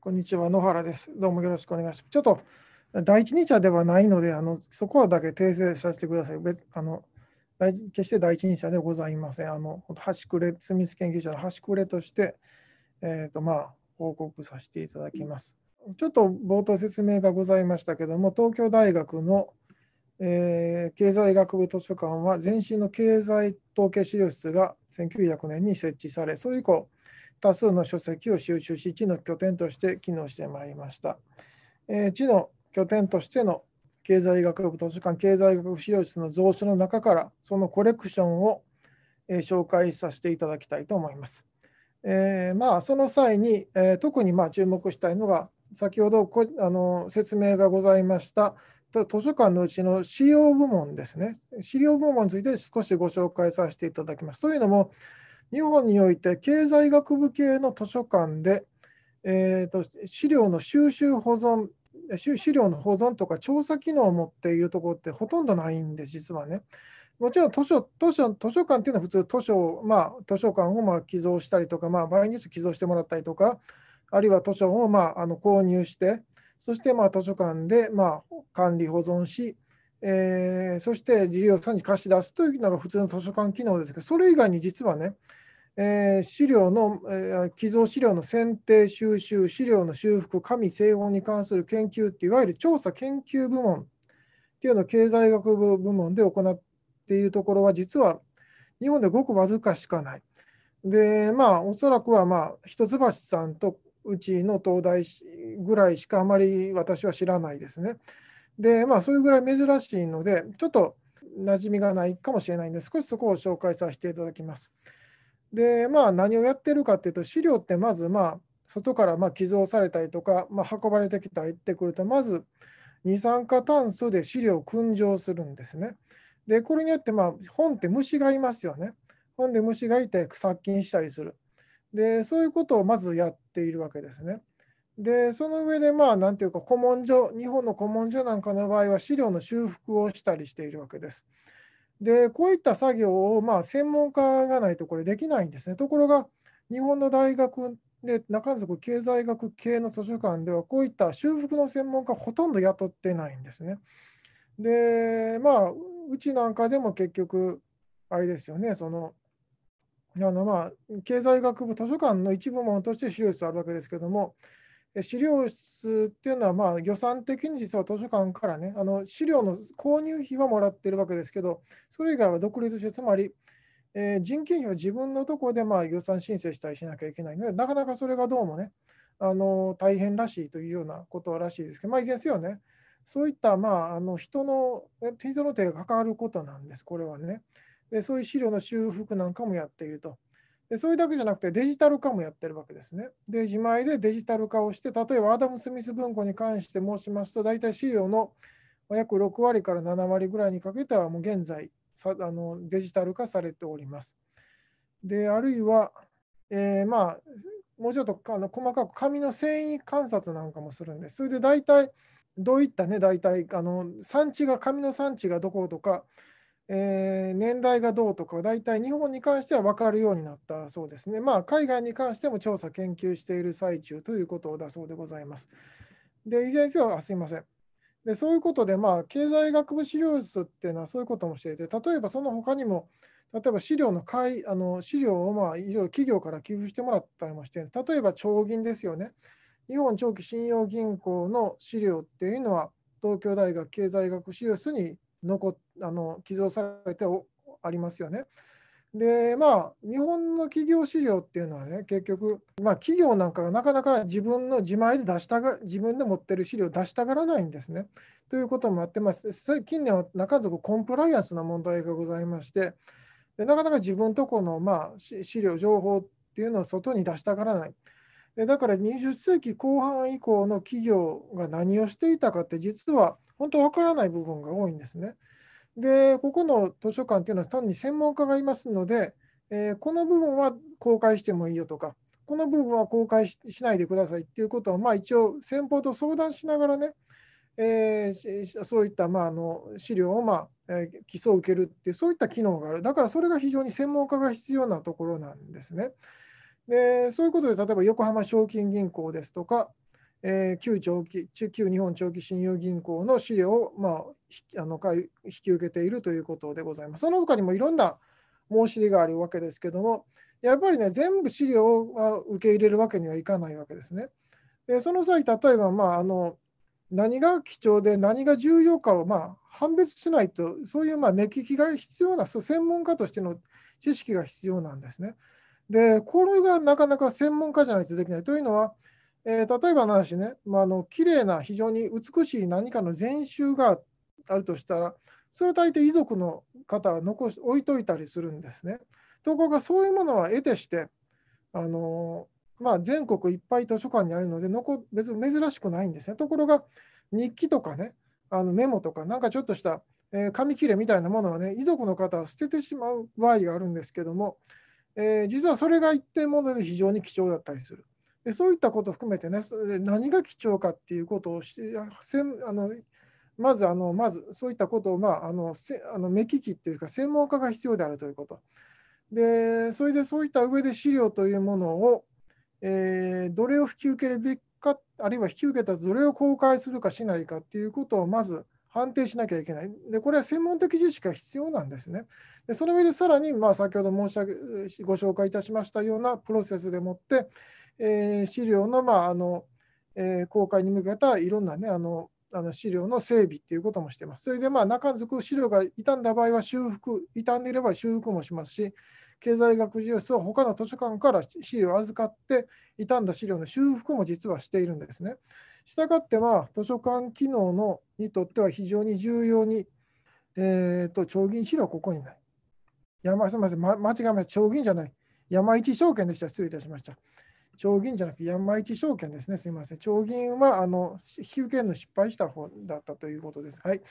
こんにちは、野原です。どうもよろしくお願いします。ちょっと第一人者ではないので、あのそこはだけ訂正させてください。別あの決して第一人者ではございません。あの端くれ、スミス研究者の端くれとして、えーとまあ、報告させていただきます。ちょっと冒頭説明がございましたけども、東京大学の、えー、経済学部図書館は、前身の経済統計資料室が1900年に設置され、それ以降、多数の書籍を収集し、地の拠点として機能してまいりました。えー、地の拠点としての経済学部図書館経済学部資料室の蔵書の中から、そのコレクションを、えー、紹介させていただきたいと思います。えー、まあ、その際に、えー、特にまあ注目したいのが、先ほどこあの説明がございました図書館のうちの資料部門ですね。資料部門について少しご紹介させていただきます。というのも、日本において経済学部系の図書館で、えーと、資料の収集保存資料の保存とか調査機能を持っているところってほとんどないんで実はねもちろん図書図書図書館っていうのは普通図書,、まあ、図書館をまあ寄贈したりとか、まあ、場合によって寄贈してもらったりとかあるいは図書をまああの購入してそしてまあ図書館でまあ管理保存し、えー、そして事業者に貸し出すというのが普通の図書館機能ですけどそれ以外に実はねえー、資料の、えー、寄贈資料の選定、収集、資料の修復、紙、製本に関する研究っていわゆる調査研究部門っていうのを経済学部部門で行っているところは実は日本でごくわずかしかない。でまあおそらくはまあ一橋さんとうちの東大ぐらいしかあまり私は知らないですね。でまあそれぐらい珍しいのでちょっと馴染みがないかもしれないんで少しそこを紹介させていただきます。で、まあ、何をやってるかっていうと、資料ってまず、まあ、外からま寄贈されたりとか、まあ、運ばれてきたりってくると、まず二酸化炭素で資料を燻蒸するんですね。で、これによってまあ本って虫がいますよね。本で虫がいて殺菌したりする。で、そういうことをまずやっているわけですね。で、その上でまあ何ていうか古文書、日本の古文書なんかの場合は資料の修復をしたりしているわけです。でこういった作業を、まあ、専門家がないとこれできないんですね。ところが日本の大学で中津国経済学系の図書館ではこういった修復の専門家ほとんど雇ってないんですね。でまあうちなんかでも結局あれですよねそのあのまあ経済学部図書館の一部門として資料室あるわけですけども資料室っていうのは、まあ、予算的に実は図書館からね、あの資料の購入費はもらってるわけですけど、それ以外は独立して、つまり、えー、人件費は自分のところでまあ予算申請したりしなきゃいけないので、なかなかそれがどうもね、あの大変らしいというようなことらしいですけど、まあ、いずれにせよね、そういったまああの人の人の手がかかることなんです、これはね。でそういう資料の修復なんかもやっていると。でそれだけじゃなくてデジタル化もやってるわけですね。で、自前でデジタル化をして、例えばアダム・スミス文庫に関して申しますと、大体資料の約6割から7割ぐらいにかけては、もう現在さあの、デジタル化されております。で、あるいは、えー、まあ、もうちょっとあの細かく紙の繊維観察なんかもするんです。それで大体、どういったね、大体あの産地が、紙の産地がどことか、えー、年代がどうとか、大体日本に関しては分かるようになったそうですね。まあ、海外に関しても調査、研究している最中ということだそうでございます。で、いずれにせよ、すいません。で、そういうことで、まあ、経済学部資料室っていうのはそういうこともしていて、例えばその他にも、例えば資料の買いあの資料をまあいろいろ企業から寄付してもらったりもして、例えば長銀ですよね。日本長期信用銀行の資料っていうのは、東京大学経済学資料室に残ってあの寄贈されてありますよね。でまあ日本の企業資料っていうのはね結局、まあ、企業なんかがなかなか自分の自前で出したが自分で持ってる資料を出したがらないんですね。ということもあってます、あ、近年は中ずコンプライアンスの問題がございましてでなかなか自分とこの、まあ、資料情報っていうのを外に出したがらない。でだから20世紀後半以降の企業が何をしていたかって実は本当わからない部分が多いんですね。で、ここの図書館というのは単に専門家がいますので、えー、この部分は公開してもいいよとか、この部分は公開しないでくださいっていうことは、まあ、一応先方と相談しながらね、えー、そういった、まあ、あの資料を、まあえー、基礎を受けるってそういった機能があるだからそれが非常に専門家が必要なところなんですね。でそういうことで例えば横浜賞金銀行ですとか、えー、旧長期旧日本長期信用銀行の資料を、まあ、あの引き受けているということでございます。その他にもいろんな申し出があるわけですけども、やっぱりね、全部資料を受け入れるわけにはいかないわけですね。でその際、例えば、まあ、あの何が貴重で何が重要かを、まあ、判別しないと、そういう、まあ、目利きが必要な、専門家としての知識が必要なんですね。で、これがなかなか専門家じゃないとできない。というのは、えー、例えばの話ね、まあ、あの綺麗な、非常に美しい何かの禅宗があるとしたら、それを大抵遺族の方は残し置いといたりするんですね。ところがそういうものは得てして、あのまあ、全国いっぱい図書館にあるので残、別に珍しくないんですね。ところが日記とかね、あのメモとか、なんかちょっとした、えー、紙切れみたいなものはね、遺族の方は捨ててしまう場合があるんですけども、えー、実はそれが一定もので非常に貴重だったりする。でそういったことを含めてね、何が貴重かっていうことをしせあのまずあの、まずそういったことを、まあ、あのせあの目利きっていうか、専門家が必要であるということ。で、それでそういった上で資料というものを、えー、どれを引き受けるべきか、あるいは引き受けたどれを公開するかしないかっていうことをまず判定しなきゃいけない。で、これは専門的知識が必要なんですね。で、その上でさらに、まあ、先ほど申し上げご紹介いたしましたようなプロセスでもって、えー、資料の,、まああのえー、公開に向けたいろんな、ね、あのあの資料の整備っていうこともしてます。それで、まあ、中く資料が傷んだ場合は修復、傷んでいれば修復もしますし、経済学事業室は他の図書館から資料を預かって、傷んだ資料の修復も実はしているんですね。したがって、まあ、図書館機能のにとっては非常に重要に、えーと、長銀資料ここにない。山、すみません、ま、間違いました。長銀じゃない。山一証券でした。失礼いたしました。長銀じゃなくて山一証券ですね。すみません。長銀はあの引き受けるの失敗した方だったということです。はい。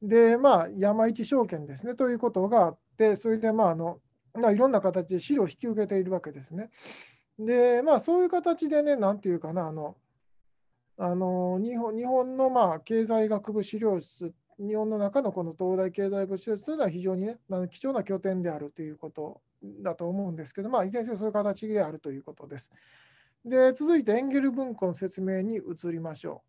で、まあ、山一証券ですね。ということがあって、それで、まあ、あのいろんな形で資料を引き受けているわけですね。で、まあ、そういう形でね、なんていうかな、あの、あの日本日本のまあ経済学部資料室、日本の中のこの東大経済学部資料室というのは非常に、ね、あの貴重な拠点であるということだと思うんですけど、まあ、いずれにせよそういう形であるということです。で続いてエンゲル文庫の説明に移りましょ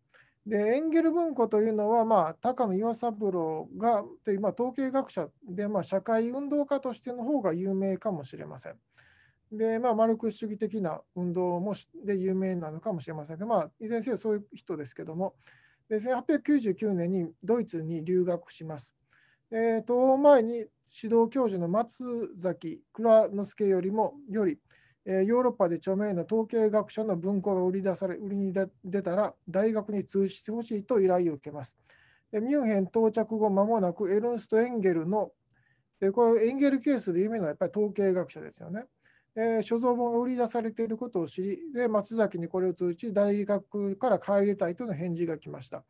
う。でエンゲル文庫というのは、まあ、高野岩三郎がという、まあ、統計学者で、まあ、社会運動家としての方が有名かもしれません。で、まあ、マルクス主義的な運動もで有名なのかもしれませんが、まあ、いずれにせよそういう人ですけども、で1899年にドイツに留学します。えー、と前に指導教授の松崎蔵之介よりもより、えー、ヨーロッパで著名な統計学者の文庫が売り出され売りに出たら大学に通知してほしいと依頼を受けます。ミュンヘン到着後間もなくエルンスト・エンゲルのでこれエンゲルケースで有名なやっぱり統計学者ですよね。え所蔵本が売り出されていることを知りで松崎にこれを通知大学から帰りたいとの返事が来ました。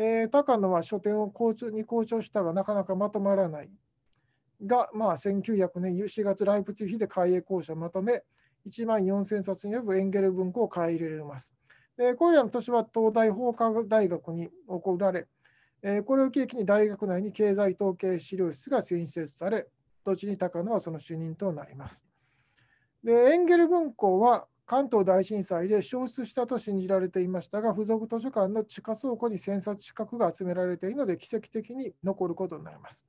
えー、高野は書店を交通に交渉したがなかなかまとまらないが、まあ、1900年4月ライプツィヒで開営公社まとめ1万4000冊に及ぶエンゲル文庫を買い入れます。でこれらの年は東大法科大学に送られ、えー、これを契機に大学内に経済統計資料室が新設され、土地に高野はその主任となります。でエンゲル文庫は関東大震災で消失したと信じられていましたが、付属図書館の地下倉庫に千冊近くが集められているので、奇跡的に残ることになります。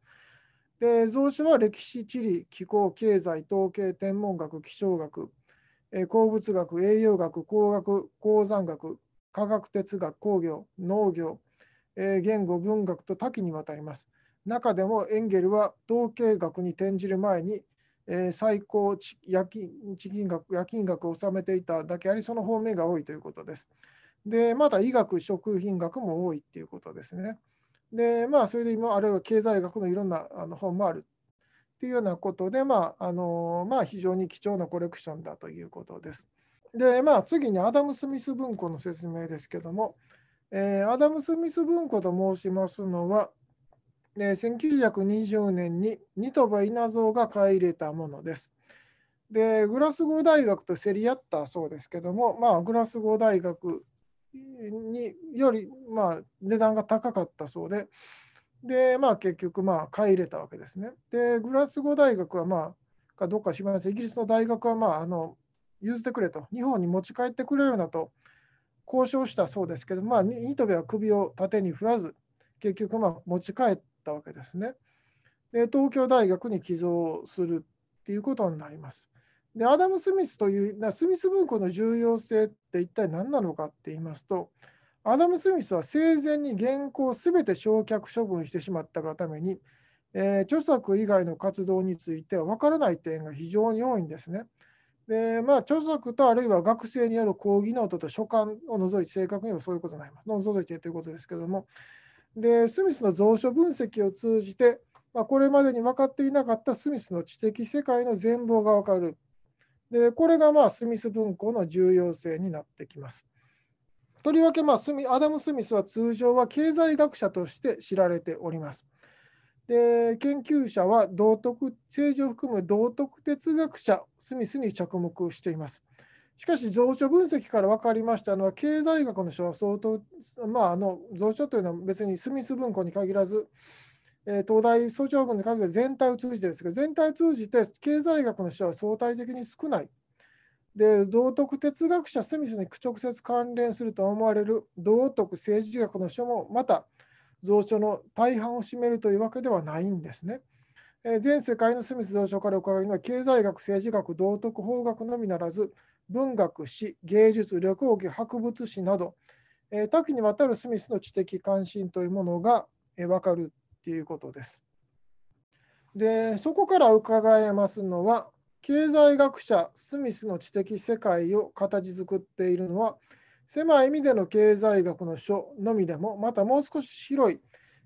で蔵書は歴史、地理、気候、経済、統計、天文学、気象学、え鉱物学、栄養学、工学、鉱山学、科学、哲学、工業、農業、え言語、文学と多岐にわたります。中でもエンゲルは統計学に転じる前にえー、最高夜金地額夜金額を納めていただけあり、その方面が多いということです。で、また医学、食品学も多いということですね。で、まあ、それで今、あるいは経済学のいろんなあの本もあるっていうようなことで、まああのまあ、非常に貴重なコレクションだということです。で、まあ、次にアダム・スミス文庫の説明ですけども、えー、アダム・スミス文庫と申しますのは、えー、1920年にニトバ稲造が買い入れたものです。で、グラスゴー大学と競り合ったそうですけども、まあ、グラスゴー大学により、まあ、値段が高かったそうで、で、まあ、結局、まあ、買い入れたわけですね。で、グラスゴー大学は、まあ、かどっかしますイギリスの大学は、まあ、あの、譲ってくれと、日本に持ち帰ってくれるなと交渉したそうですけど、まあ、ニトベは首を縦に振らず、結局、まあ、持ち帰っったわけですね。で東京大学に寄贈するっていうことになります。でアダム・スミスというスミス文庫の重要性って一体何なのかって言いますとアダム・スミスは生前に原稿を全て焼却処分してしまったがために、えー、著作以外の活動については分からない点が非常に多いんですね。でまあ、著作とあるいは学生による講義ノートと書簡を除いて正確にはそういうことになります。除いてということですけども、でスミスの蔵書分析を通じて、まあ、これまでに分かっていなかったスミスの知的世界の全貌が分かる。でこれがまあスミス文庫の重要性になってきます。とりわけまあスミアダム・スミスは通常は経済学者として知られております。で研究者は道徳政治を含む道徳哲学者スミスに着目しています。しかし、蔵書分析から分かりましたのは、経済学の書は相当、まあ、あの蔵書というのは別にスミス文庫に限らず、えー、東大総長文に限らず全体を通じてですけど、全体を通じて経済学の書は相対的に少ない。で、道徳哲学者スミスに直接関連すると思われる道徳政治学の書も、また、蔵書の大半を占めるというわけではないんですね。え全世界のスミス蔵書から伺うのは、経済学、政治学、道徳、法学のみならず、文学史、芸術、旅行記、博物史など、えー、多岐にわたるスミスの知的関心というものが、えー、分かるということです。でそこから伺えますのは経済学者スミスの知的世界を形作っているのは狭い意味での経済学の書のみでもまたもう少し広い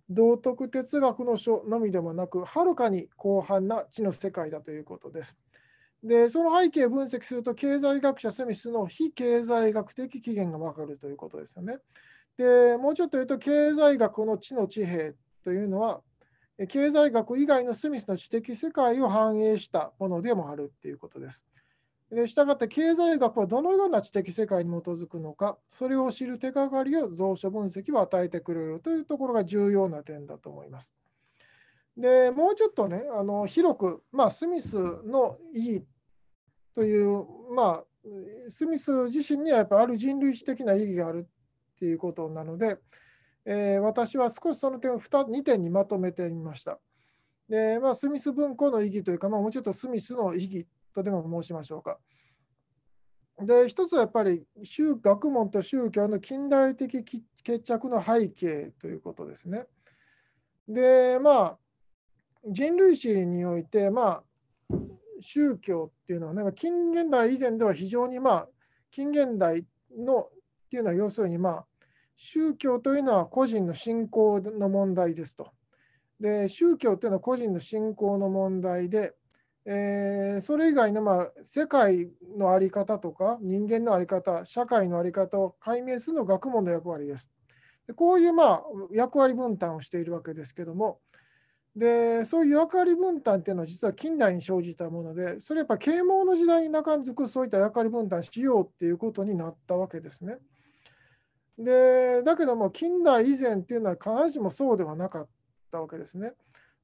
道徳哲学の書のみでもなくはるかに広範な知の世界だということです。で、その背景を分析すると、経済学者スミスの非経済学的起源がわかるということですよね。で、もうちょっと言うと、経済学の知の地平というのは、経済学以外のスミスの知的世界を反映したものでもあるっていうことです。で、したがって経済学はどのような知的世界に基づくのか、それを知る手がかりを蔵書分析は与えてくれるというところが重要な点だと思います。で、もうちょっとね、あの広く、まあ、スミスのいいという、まあ、スミス自身にはやっぱある人類史的な意義があるっていうことなので、えー、私は少しその点を 2, 2点にまとめてみました。でまあ、スミス文庫の意義というか、まあ、もうちょっとスミスの意義とでも申しましょうか。で一つはやっぱり宗学問と宗教の近代的決着の背景ということですね。でまあ人類史においてまあ宗教っていうのは、なんか近現代以前では非常にまあ近現代のっていうのは要するにまあ宗教というのは個人の信仰の問題ですと。で宗教っていうのは個人の信仰の問題で、えー、それ以外のまあ世界の在り方とか人間の在り方社会の在り方を解明するのが学問の役割です。でこういうまあ役割分担をしているわけですけども。でそういう役割分担っていうのは実は近代に生じたものでそれやっぱ啓蒙の時代に中づくそういった役割分担しようっていうことになったわけですね。でだけども近代以前っていうのは必ずしもそうではなかったわけですね。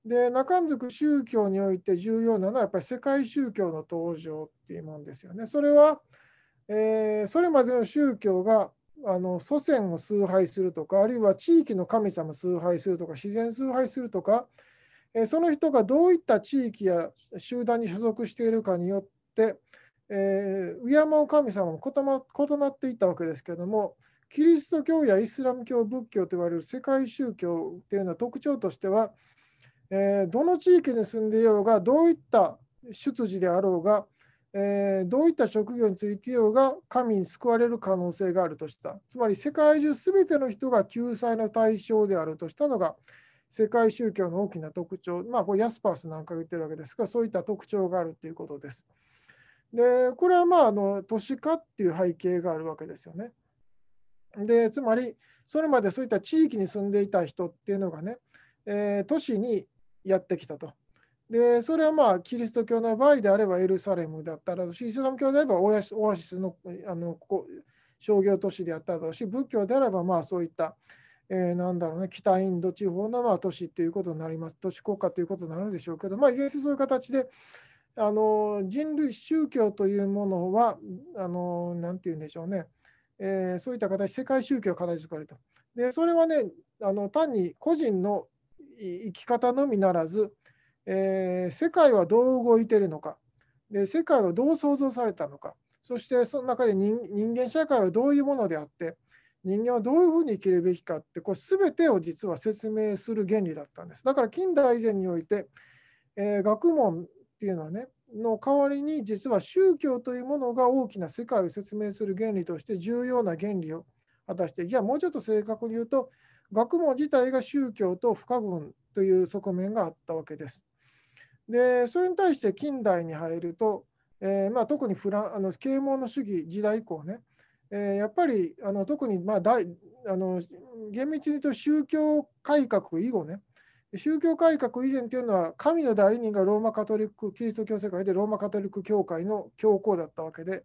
で中づく宗教において重要なのはやっぱり世界宗教の登場っていうもんですよね。それは、えー、それまでの宗教があの祖先を崇拝するとかあるいは地域の神様崇拝するとか自然崇拝するとかえその人がどういった地域や集団に所属しているかによって、えー、敬う神様も異,、なっていたわけですけれどもキリスト教やイスラム教仏教といわれる世界宗教というのは特徴としては、えー、どの地域に住んでいようがどういった出自であろうが、えー、どういった職業についていようが神に救われる可能性があるとしたつまり世界中全ての人が救済の対象であるとしたのが世界宗教の大きな特徴、まあ、これヤスパースなんか言ってるわけですが、そういった特徴があるということです。で、これはまああの都市化っていう背景があるわけですよね。で、つまり、それまでそういった地域に住んでいた人っていうのがね、えー、都市にやってきたと。で、それはまあ、キリスト教の場合であればエルサレムだったらし、イスラム教であればオアシスのあのここ商業都市であったらし、仏教であればまあそういった、えー、なんだろうね、北インド地方のまあ都市ということになります、都市国家ということになるでしょうけど、まあ、いずれにせよそういう形で、あの人類宗教というものは、あのなんて言うんでしょうね、えー、そういった形、世界宗教を形作かれた。でそれはねあの、単に個人の生き方のみならず、えー、世界はどう動いているのかで、世界はどう創造されたのか、そしてその中で人間社会はどういうものであって、人間はどういうふうに生きるべきかってこれ全てを実は説明する原理だったんです。だから近代以前において、えー、学問っていうのはねの代わりに実は宗教というものが大きな世界を説明する原理として重要な原理を果たしていやもうちょっと正確に言うと学問自体が宗教と不可分という側面があったわけです。でそれに対して近代に入ると、えー、まあ、特にフラあの啓蒙の主義時代以降ねえー、やっぱりあの特に、まあ、あの厳密に言うと宗教改革以後ね宗教改革以前というのは神の代理人がローマカトリックキリスト教世界でローマカトリック教会の教皇だったわけで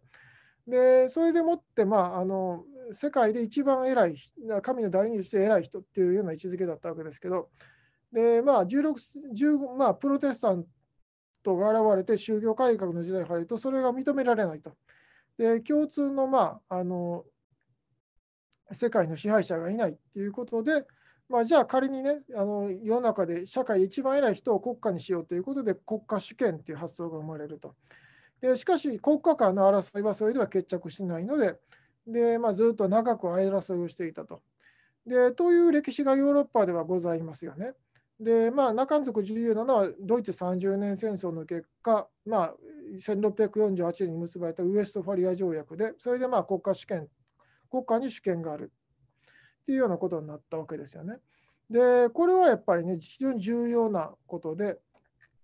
でそれでもって、まあ、あの世界で一番偉い神の代理人として偉い人っていうような位置づけだったわけですけどで、まあ16まあ、プロテスタントが現れて宗教改革の時代に入るとそれが認められないと。で共通の,、まあ、あの世界の支配者がいないっていうことで、まあ、じゃあ仮にねあの世の中で社会で一番偉い人を国家にしようということで国家主権っていう発想が生まれると。でしかし国家間の争いはそれでは決着しないのでで、まあ、ずっと長く争いをしていたと。でという歴史がヨーロッパではございますよね。で、まあ、中要なのはドイツ30年戦争の結果、まあ、1648年に結ばれたウエストファリア条約で、それでまあ国家主権、国家に主権があるっていうようなことになったわけですよね。で、これはやっぱりね、非常に重要なことで、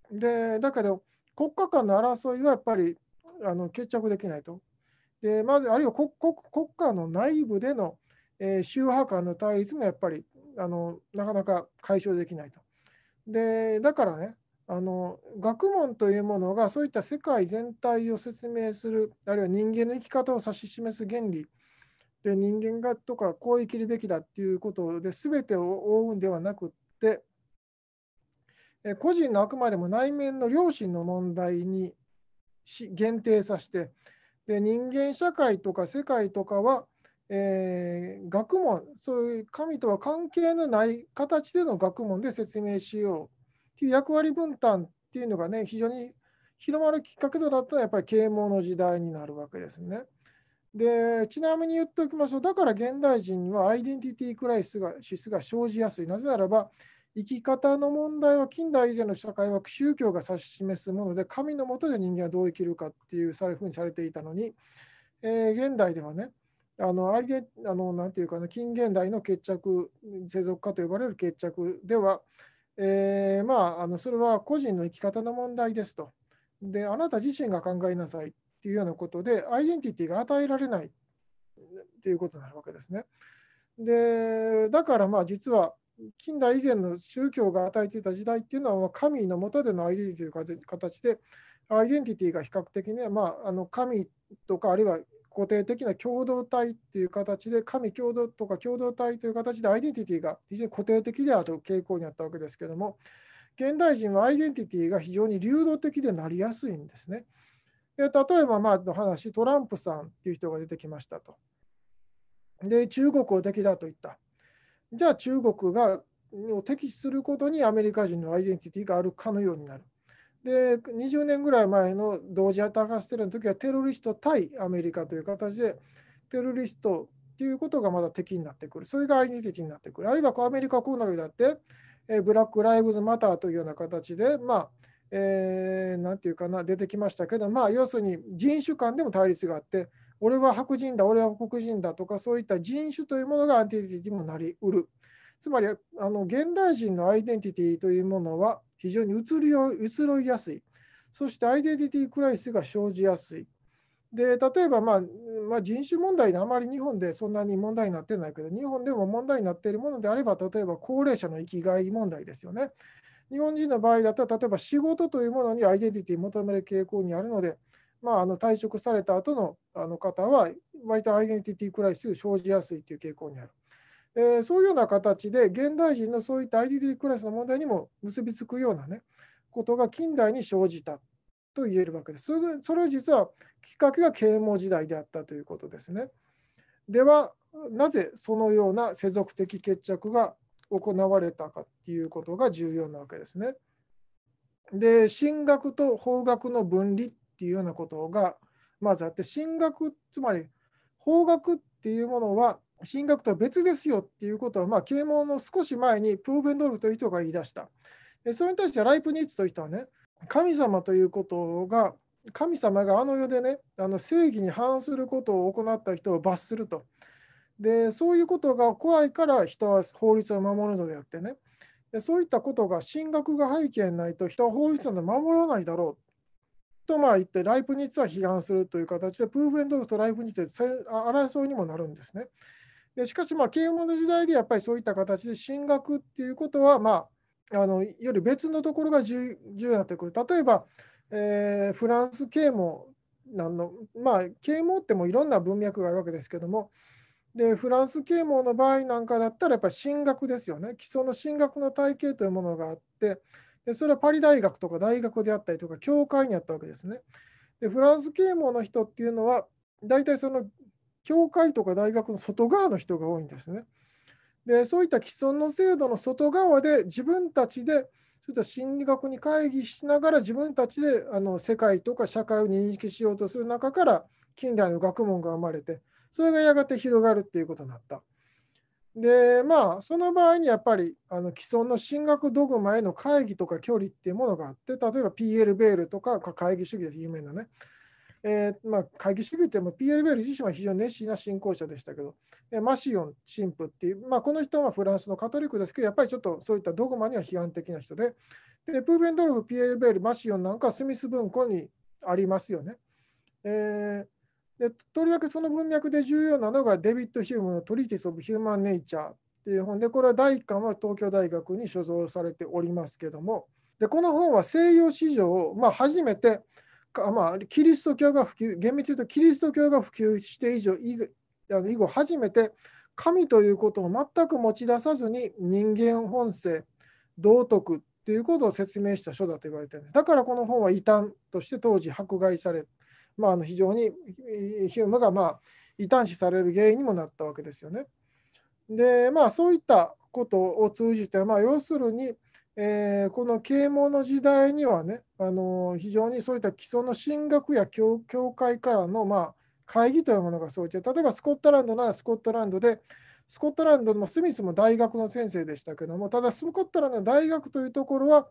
でだけど、国家間の争いはやっぱりあの決着できないと。で、まず、あるいは国国国家の内部での、えー、宗派間の対立もやっぱりあのなかなか解消できないと。でだからねあの学問というものがそういった世界全体を説明するあるいは人間の生き方を指し示す原理で人間がとかこう生きるべきだっていうことで全てを覆うんではなくって個人のあくまでも内面の良心の問題に限定させてで人間社会とか世界とかはえー、学問、そういう神とは関係のない形での学問で説明しようという役割分担っていうのがね、非常に広まるきっかけとなったのはやっぱり啓蒙の時代になるわけですね。で、ちなみに言っておきましょう。だから現代人にはアイデンティティクライシスが生じやすい。なぜならば、生き方の問題は近代以前の社会は宗教が指し示すもので、神のもとで人間はどう生きるかっていうふうにされていたのに、えー、現代ではね、あのアリゲあのなんていうかな近現代の決着世俗化と呼ばれる決着では、えー、まああのそれは個人の生き方の問題ですとであなた自身が考えなさいっていうようなことでアイデンティティが与えられないっていうことになるわけですね。でだからまあ実は近代以前の宗教が与えていた時代っていうのは神のもとでのアイデンティティという形でアイデンティティが比較的ね、まあ、あの神とかあるいは固定的な共同体っていう形で、神共同とか共同体という形でアイデンティティが非常に固定的である傾向にあったわけですけども、現代人はアイデンティティが非常に流動的でなりやすいんですね。で例えば、まあの話、トランプさんっていう人が出てきましたと。で、中国を敵だと言った。じゃあ中国がを敵視することにアメリカ人のアイデンティティがあるかのようになる。で20年ぐらい前の同時アステロの時はテロリスト対アメリカという形でテロリストっていうことがまだ敵になってくるそれがアイデンティティになってくるあるいはアメリカはこうなだってブラック・ライブズ・マターというような形でまあえー、ていうかな出てきましたけど、まあ、要するに人種間でも対立があって俺は白人だ俺は黒人だとかそういった人種というものがアイデンティティにもなりうるつまりあの現代人のアイデンティティというものは非常に移り移ろいやすい。そしてアイデンティティクライスが生じやすい。で例えば、まあ、まあ人種問題であまり日本でそんなに問題になってないけど日本でも問題になっているものであれば例えば高齢者の生きがい問題ですよね。日本人の場合だったら例えば仕事というものにアイデンティティ求める傾向にあるので、まあ、あの退職された後のあの方は割とアイデンティティクライスが生じやすいという傾向にある。えー、そういうような形で現代人のそういった IDD クラスの問題にも結びつくようなねことが近代に生じたと言えるわけです。それそれは実はきっかけが啓蒙時代であったということですね。ではなぜそのような世俗的決着が行われたかっていうことが重要なわけですね。で神学と法学の分離っていうようなことがまずあって神学つまり法学っていうものは進学とは別ですよっていうことは、まあ、啓蒙の少し前にプーベンドルという人が言い出した。でそれに対してライプニッツという人はね、神様ということが、神様があの世でね、あの正義に反することを行った人を罰すると。で、そういうことが怖いから人は法律を守るのであってね。でそういったことが進学が背景にないと人は法律なんて守らないだろうとまあ言ってライプニッツは批判するという形でプーェンドルとライプニッツで争いにもなるんですね。でしかし、まあ、慶應の時代でやっぱりそういった形で進学っていうことは、まあ、あのより別のところが重要になってくる。例えば、えー、フランス啓蒙なんの、まあ、啓蒙ってもいろんな文脈があるわけですけども、でフランス啓蒙の場合なんかだったらやっぱり進学ですよね。基礎の進学の体系というものがあって、でそれはパリ大学とか大学であったりとか、教会にあったわけですね。でフランス啓蒙の人っていうのは、大体その教会とか大学の外側の人が多いんですね。でそういった既存の制度の外側で自分たちでそういった心理学に会議しながら自分たちであの世界とか社会を認識しようとする中から近代の学問が生まれてそれがやがて広がるっていうことになった。でまあその場合にやっぱりあの既存の進学ドグマへの会議とか距離っていうものがあって例えば PL ベールとか会議主義で有名なねえーまあ、会議主義というのも PLBL 自身は非常に熱心な信仰者でしたけど、えマシオン神父っていう、まあ、この人はフランスのカトリックですけど、やっぱりちょっとそういったドグマには批判的な人で、でプーベンドルフ、PLBL、マシオンなんかスミス文庫にありますよね。えー、でとりわけその文脈で重要なのがデビッド・ヒュームのトリティス・オブ・ヒューマン・ネイチャーっていう本で、これは第1巻は東京大学に所蔵されておりますけども、でこの本は西洋史上、まあ、初めて、まあ、キリスト教が普及、厳密に言うとキリスト教が普及して以上、以後初めて神ということを全く持ち出さずに人間本性、道徳っていうことを説明した書だと言われてるんです。だからこの本は異端として当時迫害され、まあ、あの非常にヒュームがまあ異端視される原因にもなったわけですよね。で、まあそういったことを通じて、まあ、要するに、えー、この啓蒙の時代にはね、あの非常にそういった基礎の神学や教会からの、まあ、会議というものが生じて、例えばスコットランドならスコットランドで、スコットランドのスミスも大学の先生でしたけども、ただスコットランドの大学というところは、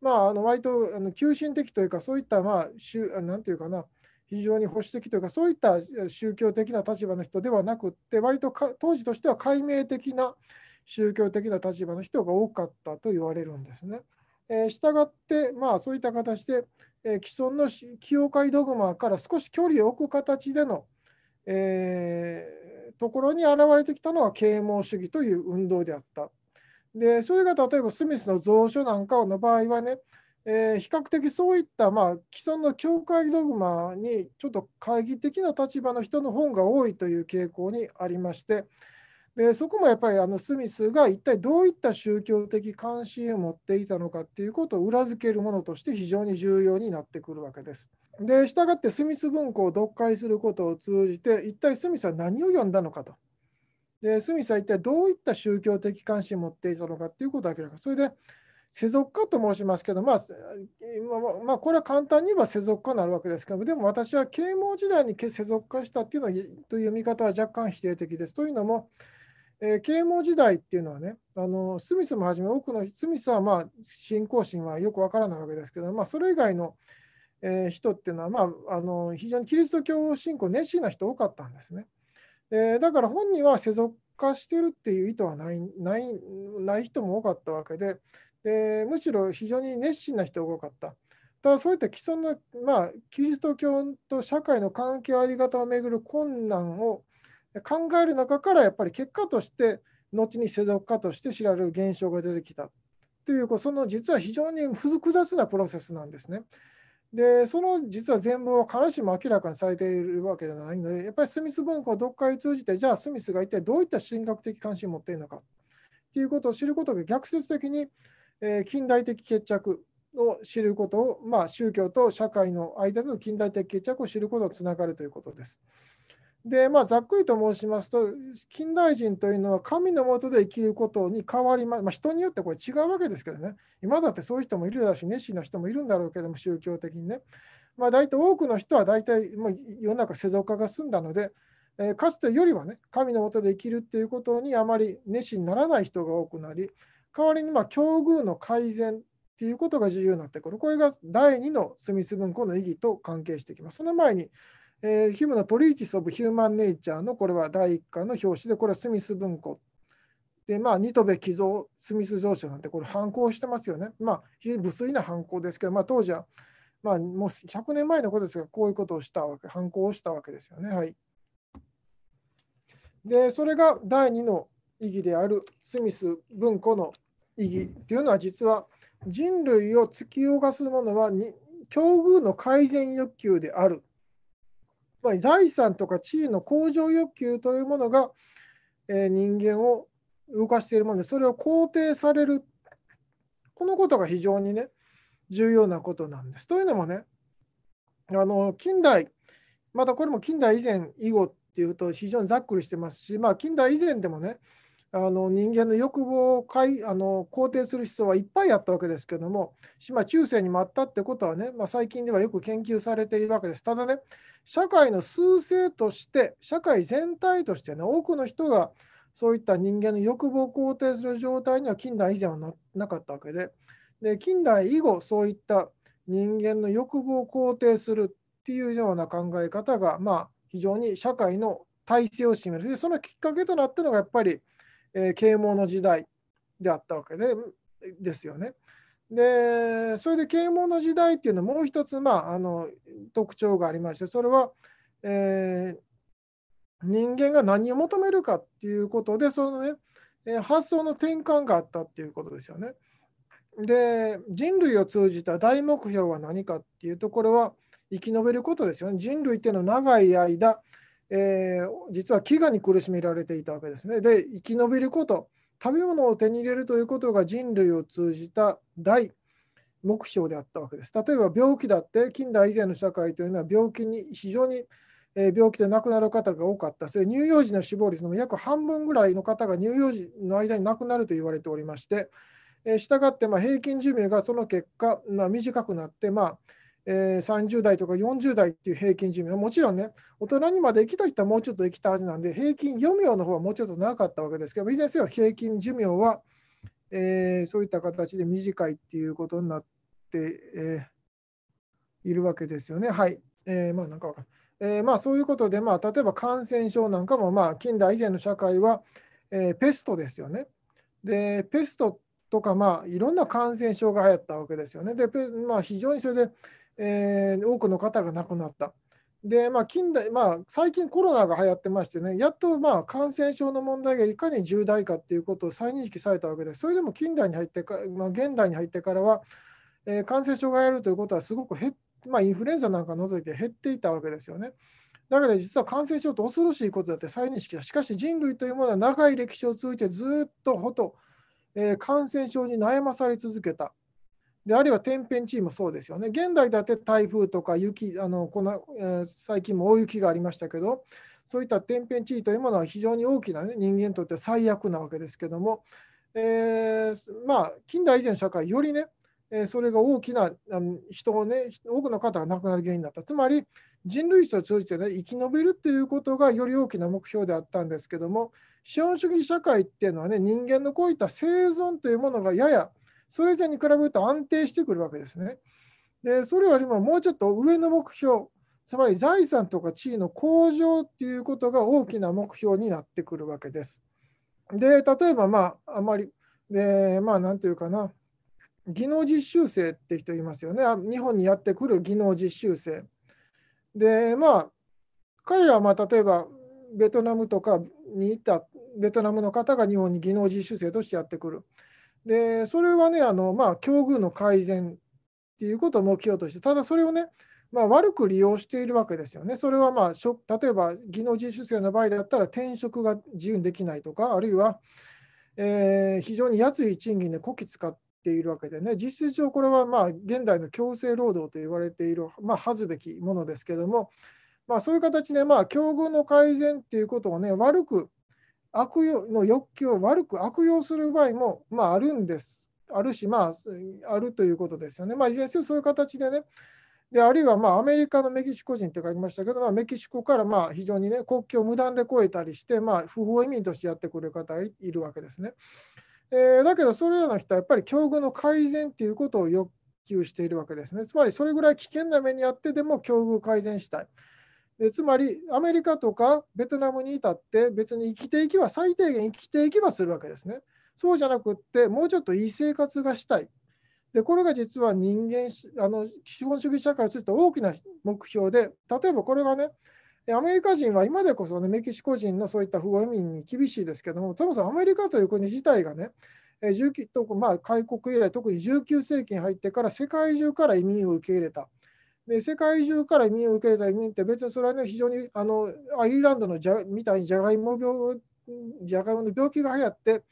まあ、あの割とあの求心的というか、そういった、まあ、なんていうかな、非常に保守的というか、そういった宗教的な立場の人ではなくって、割と当時としては解明的な、宗教的な立場の人が多かったと言われるんですね。えー、したがって、まあ、そういった形で、えー、既存の教会ドグマから少し距離を置く形での、えー、ところに現れてきたのは啓蒙主義という運動であった。でそれが例えばスミスの蔵書なんかの場合はね、えー、比較的そういった、まあ、既存の教会ドグマにちょっと懐疑的な立場の人の本が多いという傾向にありまして、でそこもやっぱりあのスミスが一体どういった宗教的関心を持っていたのかっていうことを裏付けるものとして非常に重要になってくるわけです。で従ってスミス文庫を読解することを通じて一体スミスは何を読んだのかと。でスミスは一体どういった宗教的関心を持っていたのかっていうことを明らかに。それで世俗化と申しますけど、まあ、まあ、これは簡単に言えば世俗化になるわけですけどでも私は啓蒙時代に世俗化したっていうのはという見方は若干否定的です。というのも、えー、啓蒙時代っていうのはねあのスミスもはじめ多くのスミスはまあ信仰心はよくわからないわけですけど、まあ、それ以外の、えー、人っていうのは、まあ、あの非常にキリスト教信仰熱心な人多かったんですね。えー、だから本人は世俗化してるっていう意図はないないない人も多かったわけで、えー、むしろ非常に熱心な人が多かった。ただそういった既存の、まあ、キリスト教と社会の関係あり方をめぐる困難を考える中からやっぱり結果として後に世俗化として知られる現象が出てきたというその実は非常に複雑なプロセスなんですね。でその実は全部は必ずしも明らかにされているわけではないのでやっぱりスミス文化を読解を通じてじゃあスミスが一体どういった神学的関心を持っているのかということを知ることが逆説的に、え近代的決着を知ることを、まあ、宗教と社会の間での近代的決着を知ることをつながるということです。でまあ、ざっくりと申しますと、近代人というのは神のもとで生きることに変わります、まあ、人によってこれ違うわけですけどね、今だってそういう人もいるだろうし、熱心な人もいるんだろうけども、宗教的にね。まあ、大体多くの人は大体まあ、世の中世俗化が済んだので、えー、かつてよりはね、神のもとで生きるっていうことにあまり熱心にならない人が多くなり、代わりにまあ境遇の改善っていうことが重要になってくる。これが第2のスミス文庫の意義と関係してきます。その前にえー、ヒムのトリーティス・オブ・ヒューマン・ネイチャーのこれは第1巻の表紙で、これはスミス文庫。で、まあ、ニトベ寄贈、スミス上昇なんて、これ、反抗してますよね。まあ、非常に無粋な反抗ですけど、まあ、当時は、まあ、もう100年前のことですが、こういうことをしたわけ、反抗をしたわけですよね。はい。で、それが第2の意義であるスミス文庫の意義っていうのは、実は人類を突き動かすものはに境遇の改善欲求であるま財産とか地位の向上欲求というものが、えー、人間を動かしているもので、それを肯定される、このことが非常にね、重要なことなんです。というのもね、あの近代、またこれも近代以前以後っていうと非常にざっくりしてますし、まあ、近代以前でもね、あの人間の欲望をかいあの肯定する思想はいっぱいあったわけですけども、ま中世に待ったってことはね、まあ、最近ではよく研究されているわけです。ただね、社会の趨勢として、社会全体としてね、多くの人がそういった人間の欲望を肯定する状態には近代以前はななかったわけでで、近代以後、そういった人間の欲望を肯定するっていうような考え方が、まあ、非常に社会の体制を占める。で、そのきっかけとなったのがやっぱり、え啓蒙の時代であったわけでですよね。でそれで啓蒙の時代っていうのはもう一つ、まあ、あの特徴がありましてそれは、えー、人間が何を求めるかっていうことでそのね、え発想の転換があったっていうことですよね。で人類を通じた大目標は何かっていうところは生き延びることですよね。人類っていうのは長い間えー、実は飢餓に苦しめられていたわけですね。で、生き延びること、食べ物を手に入れるということが人類を通じた大目標であったわけです。例えば病気だって近代以前の社会というのは病気に非常に病気で亡くなる方が多かったれ乳幼児の死亡率の約半分ぐらいの方が乳幼児の間に亡くなると言われておりまして、したがってま平均寿命がその結果、まあ、短くなって、まあえー、30代とか40代っていう平均寿命はもちろんね大人にまで生きた人はもうちょっと生きたはずなんで平均余命の方はもうちょっと長かったわけですけどいずれにせよ平均寿命は、えー、そういった形で短いっていうことになって、えー、いるわけですよね。はい、えー、まあなんかえー、まあそういうことで、まあ、例えば感染症なんかも、まあ、近代以前の社会は、えー、ペストですよね。でペストとか、まあ、いろんな感染症が流行ったわけですよね。で、まあ、非常にそれでえー、多くの方が亡くなった。で、まあ、近代、まあ、最近コロナが流行ってましてね、やっとまあ感染症の問題がいかに重大かっていうことを再認識されたわけで、それでも近代に入ってか、まあ、現代に入ってからは、えー、感染症がやるということはすごく減まあ、インフルエンザなんか除いて減っていたわけですよね。だから実は感染症って恐ろしいことだって再認識だ。しかし人類というものは長い歴史を通じてずっとほと、えー、感染症に悩まされ続けた。であるいは天変地異もそうですよね。現代だって台風とか雪、あのこのえー、最近も大雪がありましたけど、そういった天変地異というものは非常に大きな、ね、人間にとって最悪なわけですけども、えー、まあ、近代以前の社会、よりね、えー、それが大きなあの人をね、多くの方が亡くなる原因だった。つまり、人類史を通じて、ね、生き延びるということがより大きな目標であったんですけども、資本主義社会っていうのはね、人間のこういった生存というものがやや、それ以前に比べると安定してくるわけですね。でそれよりももうちょっと上の目標つまり財産とか地位の向上っていうことが大きな目標になってくるわけです。で例えばまああまりでまあ何て言うかな技能実習生って人いますよね日本にやってくる技能実習生。でまあ彼らはまあ例えばベトナムとかにいたベトナムの方が日本に技能実習生としてやってくる。でそれはねあの、まあ、境遇の改善っていうことを目標としてただそれをね、まあ、悪く利用しているわけですよねそれは、まあ、例えば技能実習生の場合だったら転職が自由にできないとかあるいは、えー、非常に安い賃金でこき使っているわけでね実質上これはまあ現代の強制労働と言われている、まあ、恥ずべきものですけども、まあ、そういう形で、まあ、境遇の改善っていうことをね悪く悪用の欲求を悪く悪用する場合も、まあ、あるんです。あるし、まあ、あるということですよね。まあ、いずれにせよそういう形でね。であるいはまあアメリカのメキシコ人って書きましたけど、まあ、メキシコからまあ非常に、ね、国境を無断で越えたりして、まあ、不法移民としてやってくる方がいるわけですね。えー、だけど、それらの人はやっぱり境遇の改善ということを欲求しているわけですね。つまり、それぐらい危険な目にあってでも境遇改善したい。つまりアメリカとかベトナムに至って別に生きていけば最低限生きていけばするわけですね。そうじゃなくってもうちょっといい生活がしたい。でこれが実は人間あの資本主義社会を通じて大きな目標で例えばこれがねアメリカ人は今でこそ、ね、メキシコ人のそういった不安民に厳しいですけどもそもそもアメリカという国自体がね19まあ、開国以来特に19世紀に入ってから世界中から移民を受け入れた。で世界中から移民を受け入れた移民って別にそれはね非常にあのアイルランドのじゃみたいにじゃがいも病じゃがいもの病気が流行って、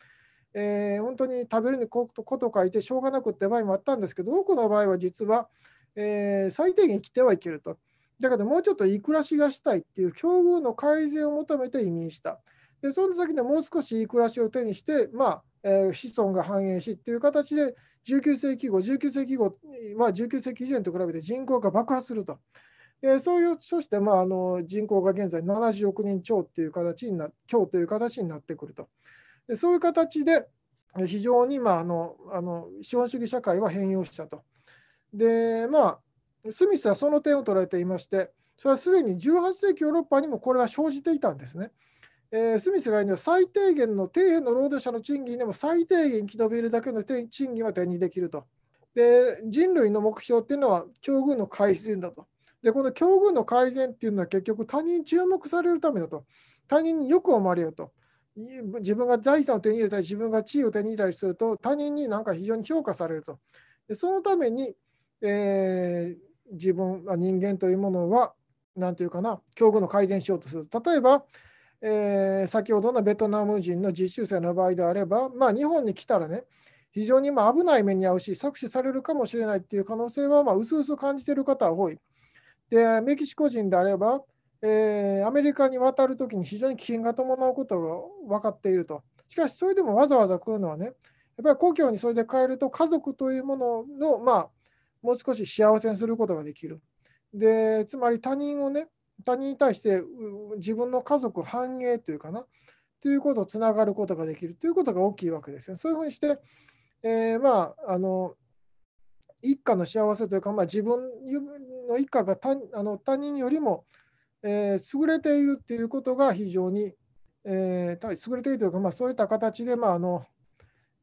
えー、本当に食べるにことこと書いてしょうがなくって場合もあったんですけど多くの場合は実は、えー、最低限来てはいけると。だけどもうちょっといい暮らしがしたいっていう境遇の改善を求めて移民した。でその先でもう少しいい暮らしを手にして、まあえー、子孫が繁栄しっていう形で19世紀後、19世紀後19世紀以前と比べて人口が爆発すると。えー、そういう、そして、まあ、あの人口が現在70億人超という形にな、強という形になってくると。でそういう形で、非常に、まあ、あのあの資本主義社会は変容したと。で、まあ、スミスはその点を捉えていまして、それはすでに18世紀ヨーロッパにもこれは生じていたんですね。えー、スミスが言うには最低限の底辺の労働者の賃金でも最低限生き延びるだけの賃金は手にできると。で人類の目標っていうのは境遇の改善だと。でこの境遇の改善っていうのは結局他人に注目されるためだと。他人によく思われよと。自分が財産を手に入れたり自分が地位を手に入れたりすると他人になんか非常に評価されると。でそのために、えー、自分人間というものは何て言うかな境遇の改善しようとする。例えばえー、先ほどのベトナム人の実習生の場合であれば、まあ、日本に来たらね、非常にま危ない目に遭うし、搾取されるかもしれないっていう可能性は、まあ、うすうす感じている方は多い。で、メキシコ人であれば、えー、アメリカに渡るときに非常に危険が伴うことが分かっていると。しかし、それでもわざわざ来るのはね、やっぱり故郷にそれで帰ると、家族というものの、まあ、もう少し幸せにすることができる。で、つまり他人をね、他人に対して自分の家族繁栄というかなということをつながることができるということが大きいわけですよ。そういうふうにして、えー、まああの一家の幸せというか、まあ、自分の一家が他あの他人よりも、えー、優れているということが非常に、えー、優れているというか、まあ、そういった形で、まああの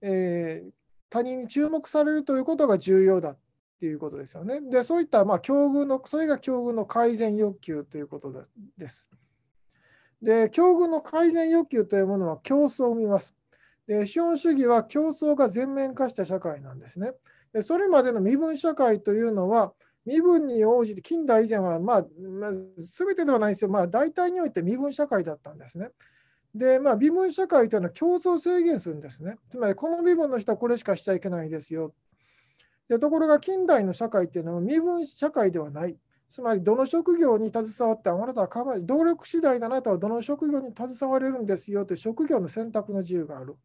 えー、他人に注目されるということが重要だっていうことですよね。で、そういったまあ境遇の、それが境遇の改善欲求ということです。で、境遇の改善欲求というものは競争を生みます。で、資本主義は競争が全面化した社会なんですね。で、それまでの身分社会というのは、身分に応じて、近代以前は、まあ、まあ、全てではないですよ、まあ、大体において身分社会だったんですね。で、まあ、身分社会というのは競争を制限するんですね。つまり、この身分の人はこれしかしちゃいけないですよでところが近代の社会っていうのは身分社会ではない。つまりどの職業に携わってあなたは考え動力次第であなたはどの職業に携われるんですよという職業の選択の自由がある。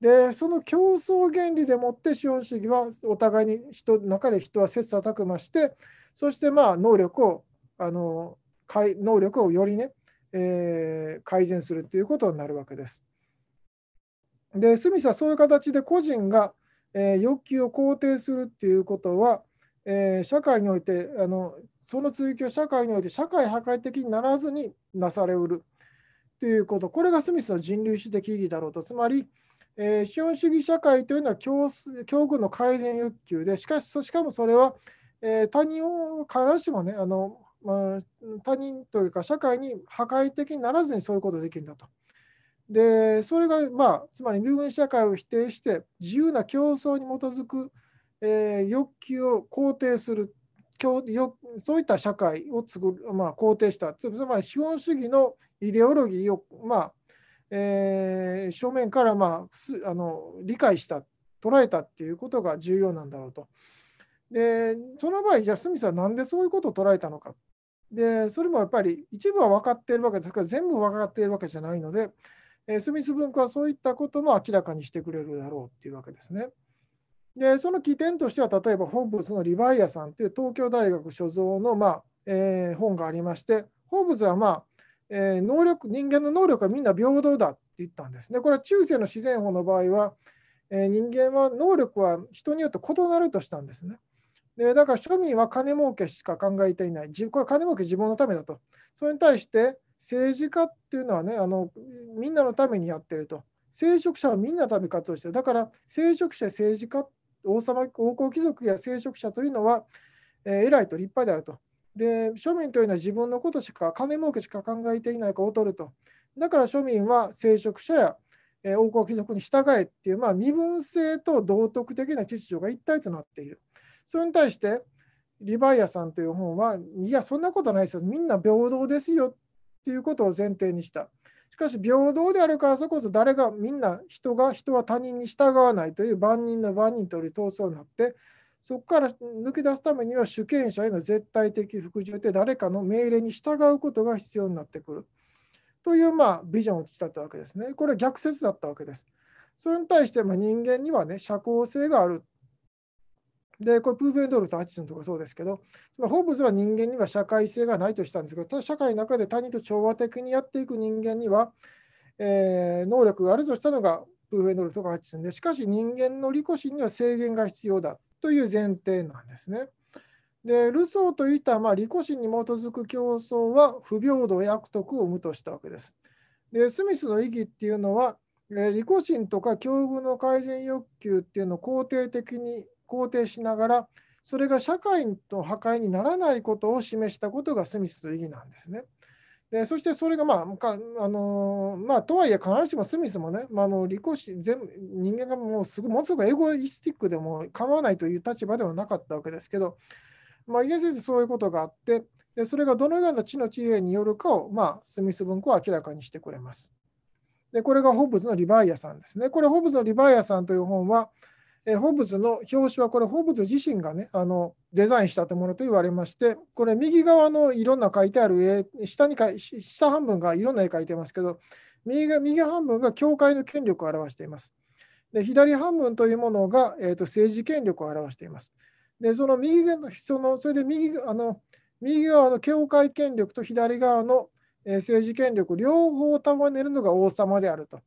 でその競争原理でもって資本主義はお互いに人中で人は切磋琢磨してそしてまあ能力をあの能力をよりね、えー、改善するということになるわけです。でスミスはそういう形で個人がえー、欲求を肯定するっていうことは、えー、社会においてあのその追求は社会において社会破壊的にならずになされうるということこれがスミスの人類史的意義だろうとつまり、えー、資本主義社会というのは教教の改善欲求でしかししかもそれは、えー、他人を必ずしもねあの、まあ、他人というか社会に破壊的にならずにそういうことができるんだと。でそれが、まあ、つまり身分社会を否定して自由な競争に基づく、えー、欲求を肯定するそういった社会を作る、まあ、肯定したつまり資本主義のイデオロギーを、まあえー、正面から、まあ、あの理解した捉えたっていうことが重要なんだろうと。でその場合じゃあスミスは何でそういうことを捉えたのか。でそれもやっぱり一部は分かっているわけですから全部分かっているわけじゃないのでえスミス文庫はそういったことも明らかにしてくれるだろうっていうわけですね。でその起点としては例えばホーブスの「リバイアさんという東京大学所蔵の、まあ、えー、本がありましてホーブスは、まあえー、能力人間の能力はみんな平等だって言ったんですね。これは中世の自然法の場合は、えー、人間は能力は人によって異なるとしたんですね。でだから庶民は金儲けしか考えていない。これは金儲け自分のためだと。それに対して政治家っていうのはねあのみんなのためにやってると聖職者はみんなのため活動してるだから聖職者政治家王様王侯貴族や聖職者というのは、えー、偉いと立派であるとで庶民というのは自分のことしか金儲けしか考えていないかを取るとだから庶民は聖職者や、えー、王侯貴族に従えっていう、まあ、身分制と道徳的な秩序が一体となっているそれに対してリバイアさんという本はいやそんなことないですよみんな平等ですよということを前提にした。しかし平等であるからそこそ誰がみんな人が人は他人に従わないという万人の万人とより闘争になってそこから抜け出すためには主権者への絶対的服従で誰かの命令に従うことが必要になってくるというまあビジョンを打ち立てたわけですね。これは逆説だったわけです。それに対してま人間にはね社交性があるで、これ、プーフェンドルとアチソンとかそうですけど、ホーブズは人間には社会性がないとしたんですけど、ただ社会の中で他人と調和的にやっていく人間には、えー、能力があるとしたのがプーフェンドルとかアチソンで、しかし人間の利己心には制限が必要だという前提なんですね。で、ルソーといったまあ利己心に基づく競争は不平等や悪徳を生むとしたわけです。で、スミスの意義っていうのは、利己心とか境遇の改善欲求っていうのを肯定的に肯定しながら、それが社会の破壊にならないことを示したことがスミスの意義なんですね。でそしてそれが、まあかあのまあ、とはいえ必ずしもスミスもね、まあ、の利己全人間がもうすごものすごくエゴイスティックでも構わないという立場ではなかったわけですけど、まあ、いずれそういうことがあってでそれがどのような知の知恵によるかを、まあ、スミス文庫は明らかにしてくれます。でこれがホブズのリバイアさんですね。これホブズのリバイアさんという本は、えー、ホブズの表紙はこれホブズ自身がねあのデザインしたものと言われましてこれ右側のいろんな書いてある絵下に下半分がいろんな絵描いてますけど右右半分が教会の権力を表しています。で左半分というものが、えーと、政治権力を表しています。でその右側のそのそれで右あの右側の教会権力と左側の、え政治権力両方束ねるのが王様であると。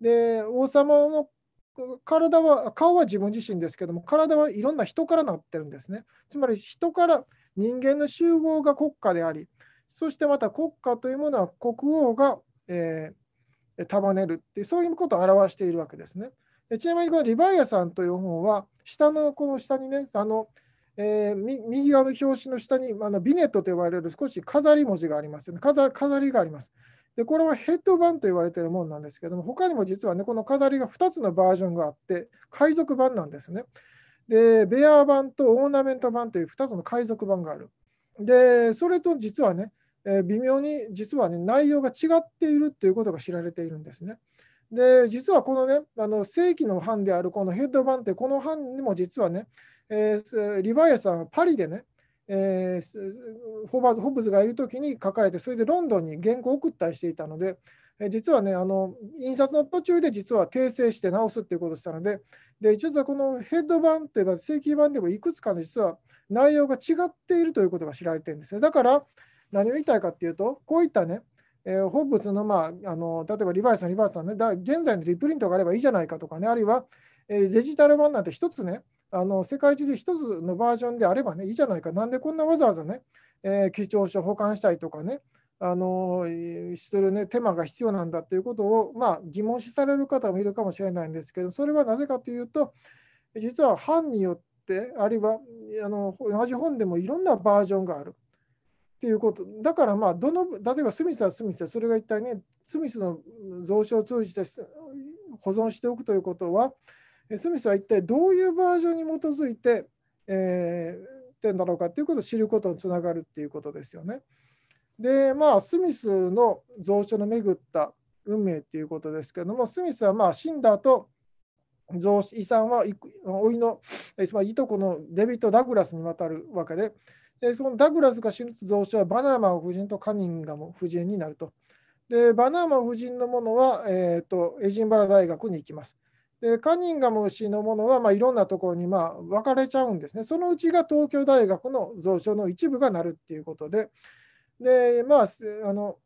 で王様の体は顔は自分自身ですけども体はいろんな人からなってるんですねつまり人から人間の集合が国家でありそしてまた国家というものは国王が、えー、束ねるってそういうことを表しているわけですねちなみにこのリバイアさんという本は下のこの下にねあの、えー、右側の表紙の下にあのビネットと呼ばれる少し飾り文字がありますよね飾りがありますで、これはヘッド版と言われているものなんですけども、他にも実はね、この飾りが2つのバージョンがあって、海賊版なんですね。で、ベア版とオーナメント版という2つの海賊版がある。で、それと実はね、えー、微妙に実はね、内容が違っているということが知られているんですね。で、実はこのね、あの正規の版であるこのヘッド版って、この版にも実はね、えー、リヴァイアさんはパリでね、えー、ホバーズ・ホブズがいるときに書かれて、それでロンドンに原稿を送ったりしていたので、え実はねあの、印刷の途中で実は訂正して直すっていうことをしたので、で実はこのヘッド版といえば正規版でもいくつかの実は内容が違っているということが知られてるんですね。だから何を言いたいかっていうと、こういったね、えー、ホズの,、まあ、あの例えばリバイスのリバイスさんねだ、現在のリプリントがあればいいじゃないかとかね、あるいは、えー、デジタル版なんて一つね、あの世界中で一つのバージョンであればね、いいじゃないか。なんでこんなわざわざね、えー、記帳書保管したりとかね、あのする、ね、手間が必要なんだということを、まあ、疑問視される方もいるかもしれないんですけど、それはなぜかというと、実は版によって、あるいはあの同じ本でもいろんなバージョンがある。っていうことだからまあどの例えばスミスはスミスでそれが一体ねスミスの蔵書を通じて保存しておくということはスミスは一体どういうバージョンに基づいて、えー、ってんだろうかということを知ることにつながるっていうことですよね。でまあスミスの蔵書の巡った運命っていうことですけれどもスミスはまあ死んだ後蔵遺産は甥のいとこのデビッド・ダグラスに渡るわけででこのダグラスが死ぬと蔵書はバナーマン夫人とカニンガム夫人になると。でバナーマン夫人のものは、えーとエジンバラ大学に行きます。でカニンガム氏のものは、まあ、いろんなところに、まあ、分かれちゃうんですね。そのうちが東京大学の蔵書の一部がなるっていうことで、でまあ、あの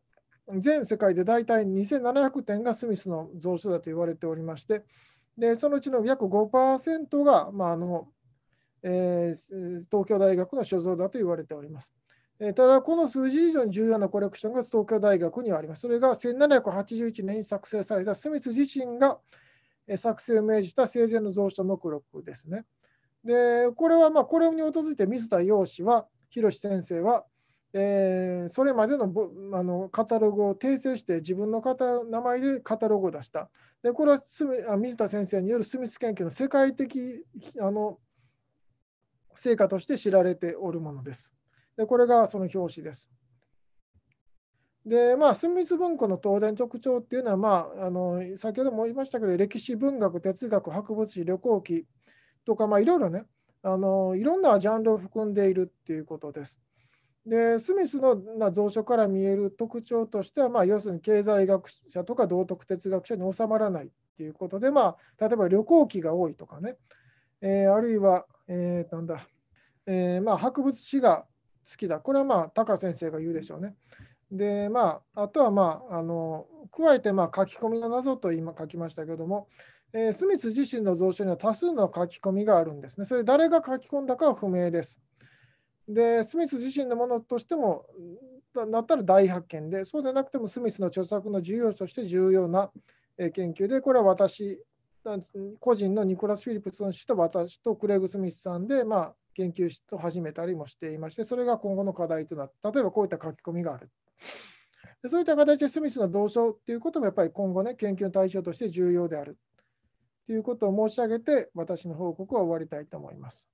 全世界で大体2700点がスミスの蔵書だと言われておりまして、でそのうちの約5%が、まああのえー、東京大学の所蔵だと言われております。ただ、この数字以上に重要なコレクションが東京大学にはあります。それが1781年に作成されたスミス自身が、作成を命じた生前の蔵書目録ですね。で、これはまあこれに基づいて水田陽氏は、広志先生は、えー、それまでのあのカタログを訂正して自分の名前でカタログを出した。でこれは水田先生によるスミス研究の世界的あの成果として知られておるものです。でこれがその表紙です。でまあ、スミス文庫の東電特徴っていうのは、まあ、あの先ほども言いましたけど歴史文学哲学博物史旅行記とか、まあ、いろいろねあのいろんなジャンルを含んでいるっていうことです。でスミスの蔵書から見える特徴としては、まあ、要するに経済学者とか道徳哲学者に収まらないっていうことで、まあ、例えば旅行記が多いとかね、えー、あるいは、えー、なんだ、えーまあ、博物史が好きだこれはまあ高先生が言うでしょうね。で、まあ、あとは、まあ、あの加えて、まあ、書き込みの謎と今書きましたけども、えー、スミス自身の蔵書には多数の書き込みがあるんですね。それ誰が書き込んだかは不明です。で、スミス自身のものとしても、なったら大発見で、そうでなくてもスミスの著作の重要として重要な研究で、これは私、個人のニコラス・フィリップソン氏と私とクレイグ・スミスさんで、まあ、研究を始めたりもしていまして、それが今後の課題となって、例えばこういった書き込みがあるでそういった形でスミスの同窓っていうこともやっぱり今後ね研究の対象として重要であるということを申し上げて私の報告は終わりたいと思います。